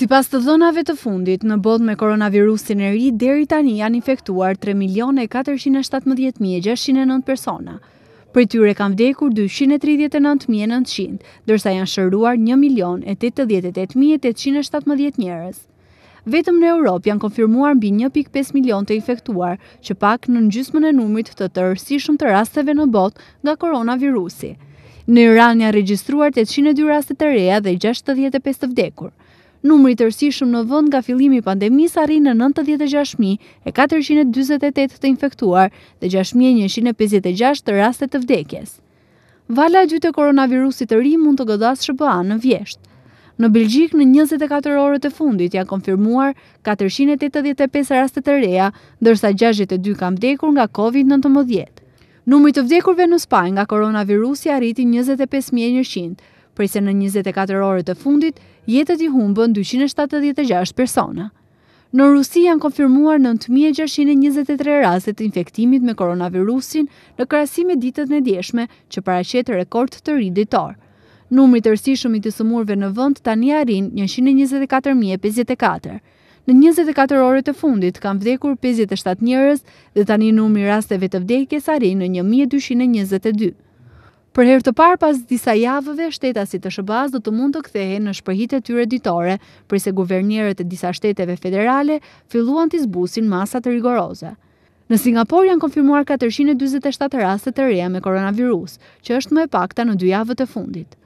Si pas të dhonave të fundit, në bot me koronavirusin e ri, deri tani janë infektuar 3.417.609 persona. Për tyre kam vdekur 239.900, dërsa janë shëruar 1.088.817 njërës. Vetëm në Europë janë konfirmuar mbi 1.5 milion të infektuar, që pak në nëngjysmën e numrit të të rësi shumë të rasteve në botë nga koronavirusi. Në Iran janë registruar 802 rastet të reja dhe 65 të vdekur. Numëri të rësishëm në vënd nga filimi pandemis arin në 96.428 të infektuar dhe 6.156 të rastet të vdekjes. Vala e gjyte koronavirusit të ri mund të godas shëbëa në vjesht. Në Belgjik në 24 orët e fundit janë konfirmuar 485 rastet të reja, dërsa 62 kam vdekur nga COVID-19. Numëri të vdekurve në Spaj nga koronavirusi arriti 25.100 përse në 24 orët të fundit jetët i humbën 276 persona. Në Rusi janë konfirmuar 9.623 raset të infektimit me koronavirusin në krasime ditët në djeshme që paraqet rekord të ri ditor. Numri të rësi shumit të sumurve në vënd tani arin 124.054. Në 24 orët të fundit kanë vdekur 57 njërës dhe tani numri rasteve të vdekjes arin në 1222. Për herë të parë pas disa javëve, shteta si të shëbaz do të mund të kthehe në shpërhit e tyre ditore përse guvernierët e disa shteteve federale filluan të izbusin masat të rigoroze. Në Singapur janë konfirmuar 427 rastet e reja me koronavirus, që është më e pakta në dy javët të fundit.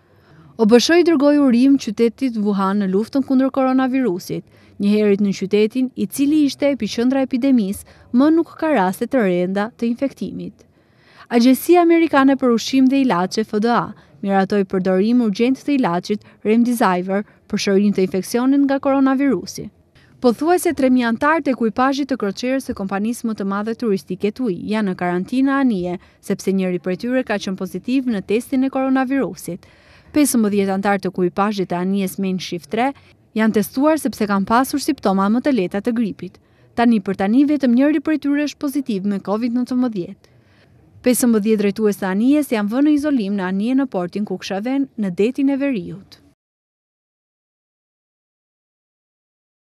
O bëshoj i dërgoi u qytetit Wuhan në luftën kundër koronavirusit, një herit në qytetin i cili ishte e epidemisë, epidemis më nuk ka rastet e renda të infektimit. Agjesia Amerikane për ushim dhe ilaqe FDA miratoj përdorim urgent të ilacit Remdesiver për shërin të infekcionin nga koronavirusi. Po thuaj se 3.000 antarë të kujpajit të kroqerës e kompanis më të madhe turistike të ui, janë në karantina anije, sepse njëri për tyre ka qënë pozitiv në testin e koronavirusit. 15 antarë të kujpajit të anijes men shift 3 janë testuar sepse kanë pasur siptoma më të letat të gripit. Tani për tani vetëm njëri për tyre është pozitiv me COVID-19. 15 drejtues të anijes janë vënë në izolim në anije në portin Kukshaven në detin e Veriut.